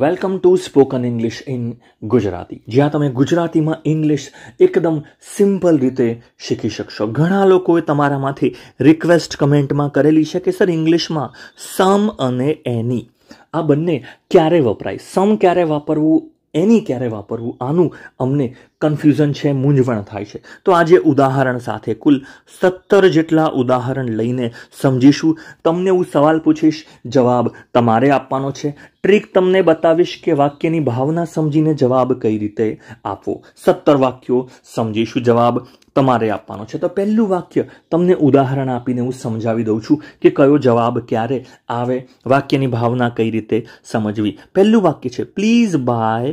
welcome to spoken English in Gujarati જ્યાં તમે ગુજરાતીમાં ઇંગ્લિશ એકદમ સિમ્પલ રીતે શીખી શકશો ઘણા લોકોએ તમારામાંથી રિક્વેસ્ટ કમેન્ટમાં કરેલી છે કે સર ઇંગ્લિશમાં સમ અને એની આ બંને ક્યારે વપરાય સમ ક્યારે વાપરવું એની ક્યારે વાપરવું આનું અમને કન્ફ્યુઝન છે મૂંઝવણ થાય છે તો આજે ઉદાહરણ સાથે કુલ સત્તર જેટલા ઉદાહરણ લઈને સમજીશું તમને હું સવાલ પૂછીશ જવાબ તમારે આપવાનો છે ટ્રીક તમને બતાવીશ કે વાક્યની ભાવના સમજીને જવાબ કઈ રીતે આપવો સત્તર વાક્યો સમજીશું જવાબ તમારે આપવાનો છે તો પહેલું વાક્ય તમને ઉદાહરણ આપીને હું સમજાવી દઉં છું કે કયો જવાબ ક્યારે આવે વાક્યની ભાવના કઈ રીતે સમજવી પહેલું વાક્ય છે please buy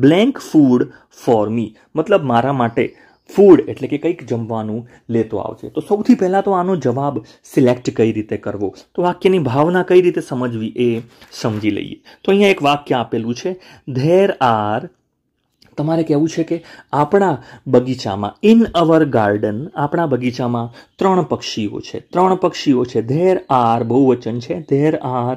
blank food for me મતલબ મારા માટે ફૂડ એટલે કે કંઈક જમવાનું લેતો આવશે તો સૌથી પહેલાં તો આનો જવાબ સિલેક્ટ કઈ રીતે કરવો તો વાક્યની ભાવના કઈ રીતે સમજવી એ સમજી લઈએ તો અહીંયા એક વાક્ય આપેલું છે ધેર આર તમારે કહેવું છે કે આપણા બગીચામાં ઇન અવર ગાર્ડન આપણા બગીચામાં ત્રણ પક્ષીઓ છે ત્રણ પક્ષીઓ છે ધેર આર બહુવચન છે ધેર આર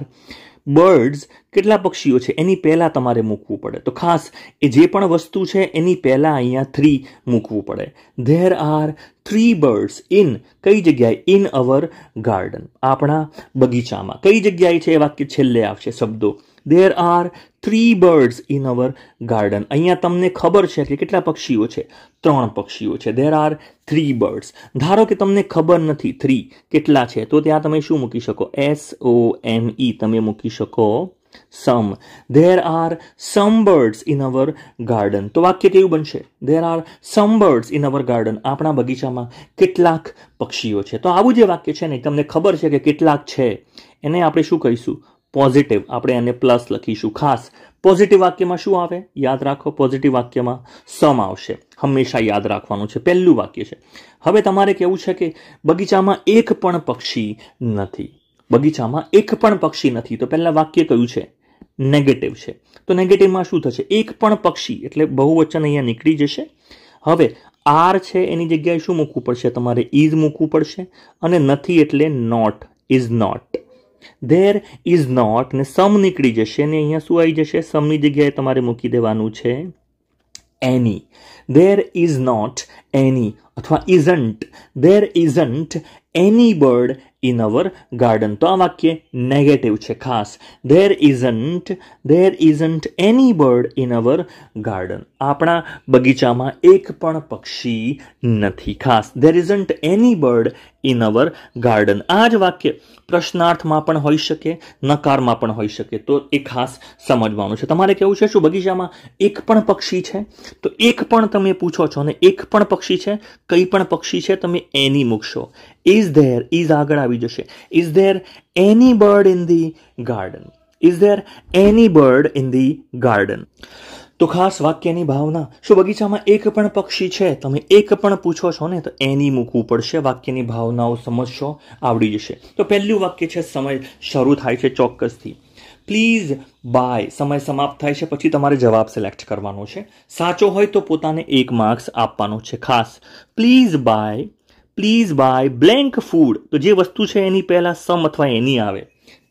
બર્ડ્સ કેટલા પક્ષીઓ છે એની પહેલાં તમારે મૂકવું પડે તો ખાસ એ જે પણ વસ્તુ છે એની પહેલાં અહીંયા થ્રી મૂકવું પડે there are three birds in કઈ જગ્યાએ ઇન અવર ગાર્ડન આપણા બગીચામાં કઈ જગ્યાએ છે એ વાક્ય છેલ્લે આવશે શબ્દો there are three birds in our garden અહીંયા તમને ખબર છે કે કેટલા પક્ષીઓ છે ત્રણ પક્ષીઓ છે દેર આર થ્રી બર્ડ્સ ધારો કે તમને ખબર નથી થ્રી કેટલા છે તો ત્યાં તમે શું મૂકી શકો એસ ઓ એમ ઈ તમે મૂકી શકો some there are some birds in our garden તો વાક્ય કેવું બનશે there are some birds in our garden આપણા બગીચામાં કેટલાક પક્ષીઓ છે તો આવું જે વાક્ય છે ને તમને ખબર છે કે કેટલાક છે એને આપણે શું કહીશું પોઝિટિવ આપણે એને પ્લસ લખીશું ખાસ પોઝિટિવ વાક્યમાં શું આવે યાદ રાખો પોઝિટિવ વાક્યમાં સમ આવશે હંમેશા યાદ રાખવાનું છે પહેલું વાક્ય છે હવે તમારે કેવું છે કે બગીચામાં એક પણ પક્ષી નથી બગીચામાં એક પણ પક્ષી નથી તો પહેલાં વાક્ય કયું છે નેગેટિવ છે તો નેગેટિવમાં શું થશે એક પણ પક્ષી એટલે બહુવચન અહીંયા નીકળી જશે હવે આર છે એની જગ્યાએ શું મૂકવું પડશે તમારે ઇઝ મૂકવું પડશે અને નથી એટલે not is not there is not ને સમ નીકળી જશે ને અહીંયા શું આવી જશે સમની જગ્યાએ તમારે મૂકી દેવાનું છે any there is not any અથવા isn't there isn't any bird in our garden તો આ વાક્ય નેગેટિવ છે ખાસ there isn't there isn't any bird in our garden આપણા બગીચામાં એક પણ પક્ષી નથી ખાસ there isn't any bird in our garden આ જ વાક્ય પ્રશ્નાર્થમાં પણ હોઈ શકે નકારમાં પણ હોઈ શકે તો એ ખાસ સમજવાનું છે તમારે કેવું છે શું બગીચામાં એક પણ પક્ષી છે તો એક પણ તમે પૂછો છો અને એક પણ પક્ષી છે કંઈ પણ પક્ષી છે તમે એની મૂકશો ઇઝ ધેર ઇઝ આગળ આવી જશે is there any bird in the garden is there any bird in the garden તો ખાસ વાક્યની ભાવના શું બગીચામાં એક પણ પક્ષી છે તમે એક પણ પૂછો છો ને તો એની મૂકવું પડશે વાક્યની ભાવનાઓ સમજશો આવડી જશે તો પહેલું વાક્ય છે સમય શરૂ થાય છે ચોક્કસથી પ્લીઝ બાય સમય સમાપ્ત થાય છે પછી તમારે જવાબ સિલેક્ટ કરવાનો છે સાચો હોય તો પોતાને એક માર્ક્સ આપવાનો છે ખાસ please buy please buy blank food તો જે વસ્તુ છે એની પહેલાં સમ અથવા એની આવે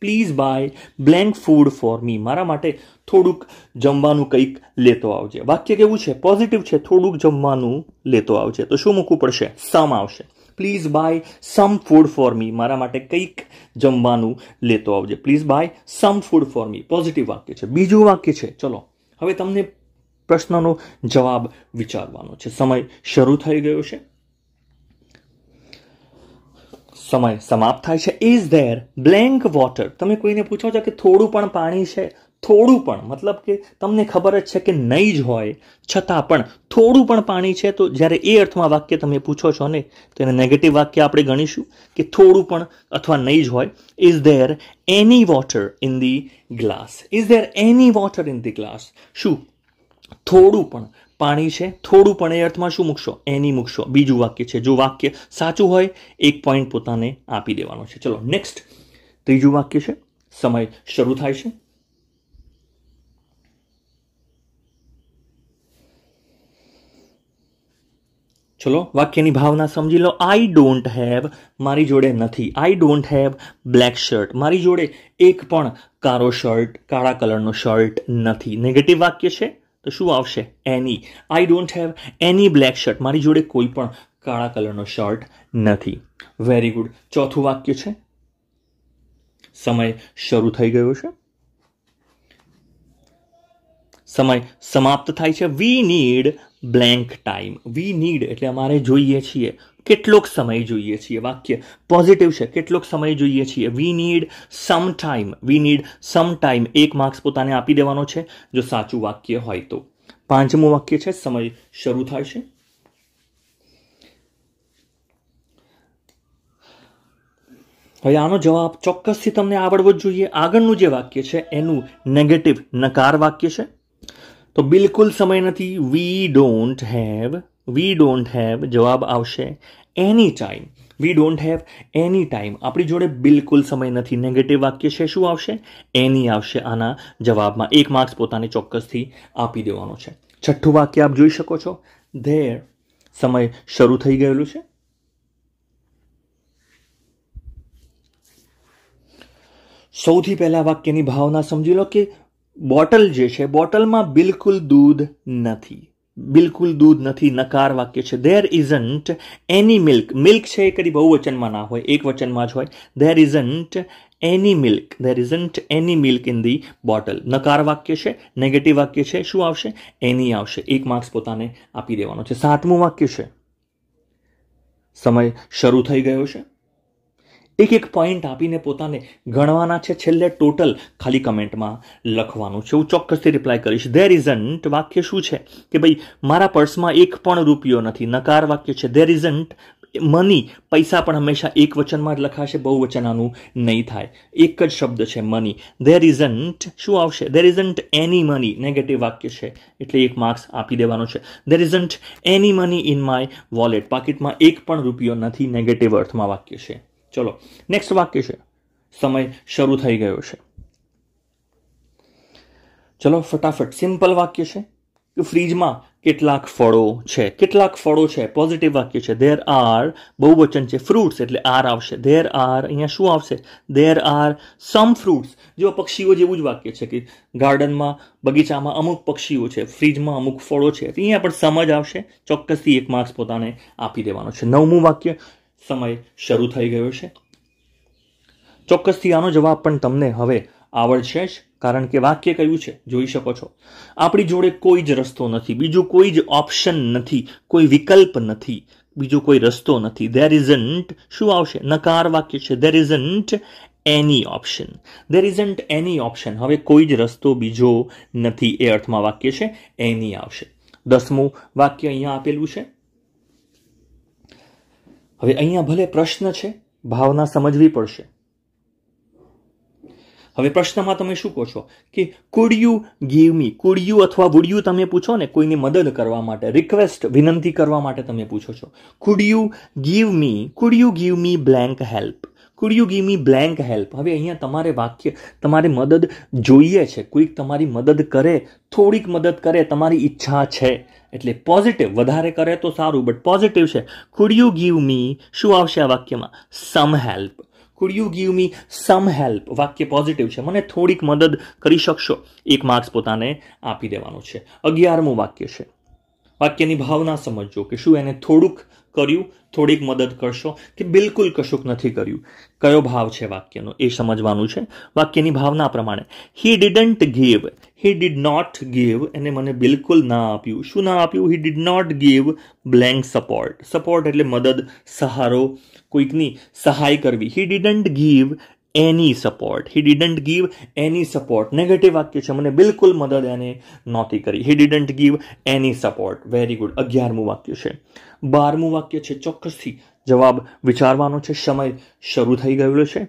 please buy blank food for me મારા માટે થોડુંક જમવાનું કંઈક લેતો આવજે વાક્ય કેવું છે પોઝિટિવ છે થોડુંક જમવાનું લેતો આવજે તો શું મૂકવું પડશે સમ આવશે please buy some food for me મારા માટે કંઈક જમવાનું લેતો આવજે please buy some food for me positive વાક્ય છે બીજું વાક્ય છે ચલો હવે તમને પ્રશ્નનો જવાબ વિચારવાનો છે સમય શરૂ થઈ ગયો છે સમય સમાપ્ત થાય છે ઇઝ ધેર બ્લેન્ક વોટર તમે કોઈને પૂછો છો કે થોડું પણ પાણી છે થોડું પણ મતલબ કે તમને ખબર જ છે કે નહીં જ હોય છતાં પણ થોડું પણ પાણી છે તો જ્યારે એ અર્થમાં વાક્ય તમે પૂછો છો ને તો એને નેગેટિવ વાક્ય આપણે ગણીશું કે થોડું પણ અથવા નહીં જ હોય is there any water in the glass is there any water in the glass શું થોડું પણ પાણી છે થોડું પણ એ અર્થમાં શું મૂકશો એની મૂકશો બીજું વાક્ય છે જો વાક્ય સાચું હોય એક પોઈન્ટ પોતાને આપી દેવાનો છે ચલો નેક્સ્ટ ત્રીજું વાક્ય છે સમય શરૂ થાય છે ચલો વાક્યની ભાવના સમજી લો આઈ ડોન્ટ હેવ મારી જોડે નથી I don't have black shirt મારી જોડે એક પણ કાળો શર્ટ કાળા કલરનો શર્ટ નથી નેગેટિવ વાક્ય છે તો શું આવશે any I don't have any black shirt મારી જોડે કોઈ પણ કાળા કલરનો શર્ટ નથી વેરી ગુડ ચોથું વાક્ય છે સમય શરૂ થઈ ગયો છે સમય સમાપ્ત થાય છે we need blank time we need એટલે અમારે જોઈએ છીએ કેટલોક સમય જોઈએ છીએ વાક્ય પોઝિટિવ છે કેટલોક સમય જોઈએ છીએ we need some time we need some time એક માર્ક્સ પોતાને આપી દેવાનો છે જો સાચું વાક્ય હોય તો પાંચમું વાક્ય છે સમય શરૂ થાય છે હવે આનો જવાબ ચોક્કસથી તમને આવડવો જ જોઈએ આગળનું જે વાક્ય છે એનું નેગેટિવ નકાર વાક્ય છે તો બિલકુલ સમય નથી we don't have we don't have જવાબ આવશે any time we don't have any time આપણી જોડે બિલકુલ સમય નથી નેગેટિવ વાક્ય છે શું આવશે એની આવશે આના જવાબમાં એક માર્ક્સ પોતાને ચોક્કસથી આપી દેવાનો છે છઠ્ઠું વાક્ય આપ જોઈ શકો છો ધેર સમય શરૂ થઈ ગયેલું છે સૌથી પહેલાં વાક્યની ભાવના સમજી લો કે બોટલ જે છે બોટલમાં બિલકુલ દૂધ નથી બિલકુલ દૂધ નથી નકાર વાક્ય છે there isn't any milk milk છે એ કદી વચનમાં ના હોય એક વચનમાં જ હોય there isn't any milk there isn't any milk in the bottle નકાર વાક્ય છે નેગેટિવ વાક્ય છે શું આવશે એની આવશે એક માર્ક્સ પોતાને આપી દેવાનો છે સાતમું વાક્ય છે સમય શરૂ થઈ ગયો છે એક એક પોઈન્ટ આપીને પોતાને ગણવાના છે છેલ્લે ટોટલ ખાલી કમેન્ટમાં લખવાનું છે હું ચોક્કસથી રિપ્લાય કરીશ ધેર ઇઝન્ટ વાક્ય શું છે કે ભાઈ મારા પર્સમાં એક પણ રૂપિયો નથી નકાર વાક્ય છે ધેર ઇઝન્ટ મની પૈસા પણ હંમેશા એક વચનમાં જ લખાશે બહુવચન આનું નહીં થાય એક જ શબ્દ છે મની ધેર ઇઝન્ટ શું આવશે there isn't any money negative વાક્ય છે એટલે એક માર્ક્સ આપી દેવાનો છે there isn't any money in my wallet પાકીટમાં એક પણ રૂપિયો નથી નેગેટિવ અર્થમાં વાક્ય છે ચલો નેક્સ્ટ વાક્ય છે સમય શરૂ થઈ ગયો છે ચલો ફટાફટ સિમ્પલ વાક્ય છે કે ફ્રીજમાં કેટલાક ફળો છે કેટલાક ફળો છે પોઝિટિવ વાક્ય છે ધેર આર બહુવચન છે ફ્રૂટ્સ એટલે આર આવશે ધેર આર અહીંયા શું આવશે ધેર આર સમ ફ્રૂટ્સ જેવા પક્ષીઓ જેવું જ વાક્ય છે કે ગાર્ડનમાં બગીચામાં અમુક પક્ષીઓ છે ફ્રીજમાં અમુક ફળો છે અહીંયા પણ સમજ આવશે ચોક્કસથી એક માર્ક્સ પોતાને આપી દેવાનો છે નવમું વાક્ય સમય શરૂ થઈ ગયો છે ચોક્કસથી આનો જવાબ પણ તમને હવે આવડશે જ કારણ કે વાક્ય કયું છે જોઈ શકો છો આપણી જોડે કોઈ જ રસ્તો નથી બીજું કોઈ જ ઓપ્શન નથી કોઈ વિકલ્પ નથી બીજો કોઈ રસ્તો નથી ધેર ઇઝન્ટ શું આવશે નકાર વાક્ય છે there isn't any option there isn't any option હવે કોઈ જ રસ્તો બીજો નથી એ અર્થમાં વાક્ય છે એની આવશે દસમું વાક્ય અહીંયા આપેલું છે હવે અહીંયા ભલે પ્રશ્ન છે ભાવના સમજવી પડશે હવે પ્રશ્નમાં તમે શું કહો છો કે could you give me could you અથવા વુડ યુ તમે પૂછો ને કોઈની મદદ કરવા માટે રિક્વેસ્ટ વિનંતી કરવા માટે તમે પૂછો છો could you give me could you give me blank help could you give me blank help હવે અહીંયા તમારે વાક્ય તમારે મદદ જોઈએ છે કોઈક તમારી મદદ કરે થોડીક મદદ કરે તમારી ઈચ્છા છે એટલે પોઝિટિવ વધારે કરે તો સારું બટ પોઝિટિવ છે કુડ યુ ગીવ મી શું આવશે આ વાક્યમાં some help could you give me some help વાક્ય પોઝિટિવ છે મને થોડીક મદદ કરી શકશો એક માર્ક્સ પોતાને આપી દેવાનું છે અગિયારમું વાક્ય છે વાક્યની ભાવના સમજજો કે શું એને થોડુંક કર્યું થોડીક મદદ કરશો કે બિલકુલ કશુંક નથી કર્યું કયો ભાવ છે વાક્યનો એ સમજવાનું છે વાક્યની ભાવના પ્રમાણે he didn't give he did not give એને મને બિલકુલ ના આપ્યું શું ના આપ્યું he did not give blank support support એટલે મદદ સહારો કોઈકની સહાય કરવી he didn't give any support he didn't give any support negative વાક્ય છે મને બિલકુલ મદદ એને નહોતી કરી he didn't give any support very good અગિયારમું વાક્ય છે બારમું વાક્ય છે ચોક્કસથી જવાબ વિચારવાનો છે સમય શરૂ થઈ ગયેલો છે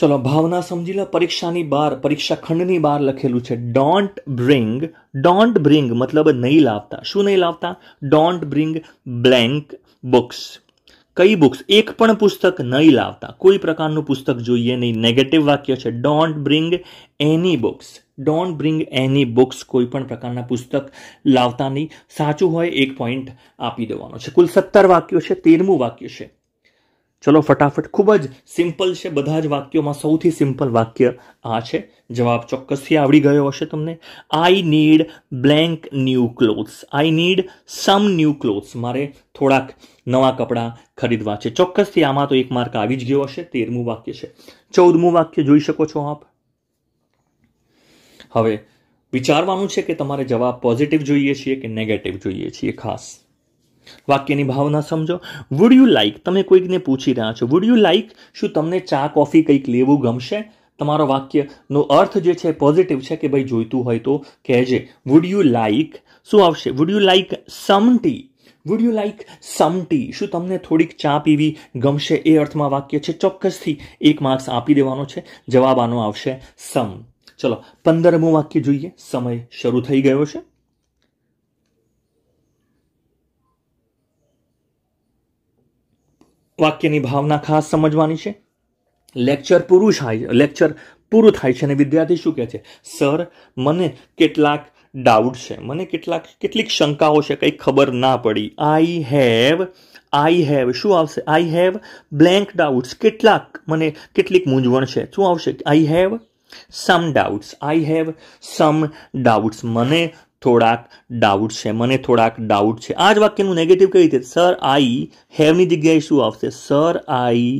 ચલો ભાવના સમજી લો પરીક્ષાની બહાર પરીક્ષા ખંડની બહાર લખેલું છે ડોન્ટ બ્રિંગ ડોન્ટ બ્રિંગ મતલબ નહીં લાવતા શું નહીં લાવતા ડોન્ટ બ્રિંગ બ્લેન્ક બુક્સ કઈ બુક્સ એક પણ પુસ્તક નહીં લાવતા કોઈ પ્રકારનું પુસ્તક જોઈએ નહીં નેગેટિવ વાક્ય છે don't bring any books don't bring any books કોઈ પણ પ્રકારના પુસ્તક લાવતા નહીં સાચું હોય એક પોઈન્ટ આપી દેવાનો છે કુલ સત્તર વાક્યો છે તેરમું વાક્ય છે ચલો ફટાફટ ખૂબ જ સિમ્પલ છે બધા જ વાક્યોમાં સૌથી સિમ્પલ વાક્ય આ છે જવાબ ચોક્કસથી આવડી ગયો હશે તમને I need blank new clothes I need some new clothes મારે થોડાક નવા કપડાં ખરીદવા છે ચોક્કસથી આમાં તો એક માર્ક આવી જ ગયો હશે તેરમું વાક્ય છે ચૌદમું વાક્ય જોઈ શકો છો આપ હવે વિચારવાનું છે કે તમારે જવાબ પોઝિટિવ જોઈએ છીએ કે નેગેટિવ જોઈએ છીએ ખાસ વાક્યની ભાવના સમજો વુડ યુ લાઈક તમે કોઈકને પૂછી રહ્યા છો વુડ યુ લાઈક શું તમને ચા કોફી કંઈક લેવું ગમશે તમારો વાક્યનો અર્થ જે છે પોઝિટિવ છે કે ભાઈ જોઈતું હોય તો કહેજે વુડ યુ લાઈક શું આવશે would you like some tea would you like some tea શું તમને થોડીક ચા પીવી ગમશે એ અર્થમાં વાક્ય છે ચોક્કસથી એક માર્ક્સ આપી દેવાનો છે જવાબ આનો આવશે સમ ચલો પંદરમું વાક્ય જોઈએ સમય શરૂ થઈ ગયો છે વાક્યની ભાવના ખાસ સમજવાની છે લેક્ચર પૂરું થાય લેક્ચર પૂરું થાય છે અને વિદ્યાર્થી શું કહે છે સર મને કેટલાક ડાઉટ છે મને કેટલાક કેટલીક શંકાઓ છે કંઈ ખબર ના પડી આઈ હેવ આઈ હેવ શું આવશે આઈ હેવ બ્લેન્ક ડાઉટ્સ કેટલાક મને કેટલીક મૂંઝવણ છે શું આવશે I have some doubts I have some doubts મને થોડાક ડાઉટ છે મને થોડાક ડાઉટ છે આ જ વાક્યનું નેગેટિવ કઈ રીતે સર આઈ હેવની જગ્યાએ શું આવશે સર આઈ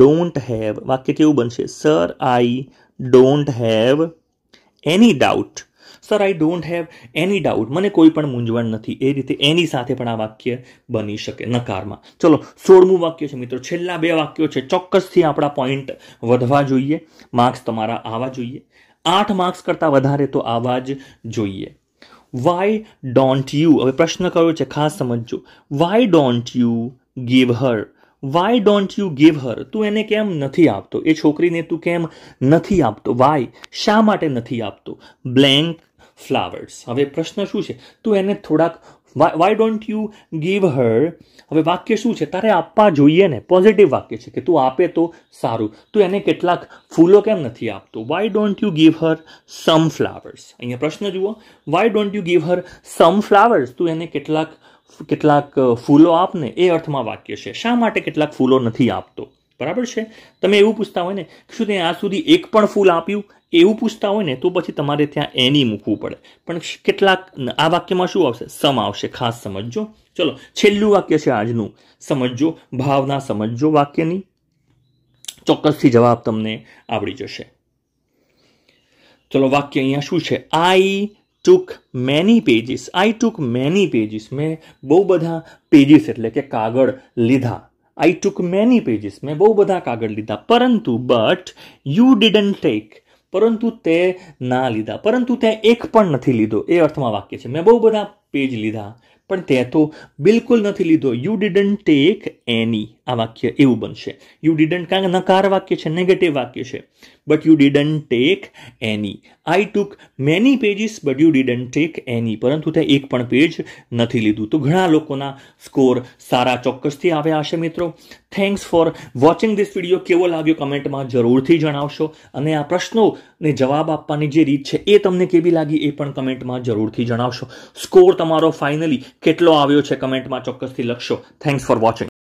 ડોન્ટ હેવ વાક્ય કેવું બનશે sir I don't have any doubt sir I don't have any doubt મને કોઈ પણ મૂંઝવણ નથી એ રીતે એની સાથે પણ આ વાક્ય બની શકે નકારમાં ચલો સોળમું વાક્ય છે મિત્રો છેલ્લા બે વાક્યો છે ચોક્કસથી આપણા પોઈન્ટ વધવા જોઈએ માર્ક્સ તમારા આવવા જોઈએ આઠ માર્ક્સ કરતાં વધારે તો આવવા જ જોઈએ વાય ડોન્ટ યુ હવે પ્રશ્ન કર્યો છે ખાસ સમજજો why don't you give her why don't you give her તું એને કેમ નથી આપતો એ છોકરીને તું કેમ નથી આપતો વાય શા માટે નથી આપતો બ્લેન્ક ફ્લાવર્સ હવે પ્રશ્ન શું છે તું એને થોડાક why don't you give her હવે વાક્ય શું છે તારે આપવા જોઈએ ને પોઝિટિવ વાક્ય છે કે તું આપે તો સારું તું એને કેટલાક ફૂલો કેમ નથી આપતો why don't you give her some flowers અહીંયા પ્રશ્ન જુઓ why don't you give her some flowers તું એને કેટલાક કેટલાક ફૂલો આપને એ અર્થમાં વાક્ય છે શા માટે કેટલાક ફૂલો નથી આપતો બરાબર છે તમે એવું પૂછતા હોય ને કે શું ત્યાં આ સુધી એક પણ ફૂલ આપ્યું એવું પૂછતા હોય ને તો પછી તમારે ત્યાં એની મૂકવું પડે પણ કેટલાક આ વાક્યમાં શું આવશે સમ આવશે ખાસ સમજજો ચલો છેલ્લું વાક્ય છે આજનું સમજજો ભાવના સમજજો વાક્યની ચોક્કસથી જવાબ તમને આવડી જશે ચલો વાક્ય અહીંયા શું છે I took many pages I took many pages મેં બહુ બધા પેજીસ એટલે કે કાગળ લીધા આઈ ટુક મેની પેજીસ મેં બહુ બધા કાગળ લીધા પરંતુ બટ યુ ડિડન ટેક પરંતુ તે ના લીધા પરંતુ તે એક પણ નથી લીધો એ અર્થમાં વાક્ય છે મેં બહુ બધા પેજ લીધા પણ તે તો બિલકુલ નથી લીધો યુ ડિડન્ટ ટેક એની આ વાક્ય એવું બનશે યુ ડિડન્ટ કારણ કે નકાર વાક્ય છે નેગેટિવ વાક્ય છે but you didn't take any I took many pages but you didn't take any પરંતુ તે એક પણ પેજ નથી લીધું તો ઘણા લોકોના સ્કોર સારા ચોક્કસથી આવ્યા હશે મિત્રો thanks for watching this video કેવો લાગ્યો કમેન્ટમાં જરૂરથી જણાવશો અને આ પ્રશ્નો ને જવાબ આપવાની જે રીત છે એ તમને કેવી લાગી એ પણ કમેન્ટમાં જરૂરથી જણાવશો સ્કોર તમારો ફાઇનલી કેટલો આવ્યો છે કમેન્ટમાં ચોક્કસથી લખશો થેન્ક્સ ફોર વોચિંગ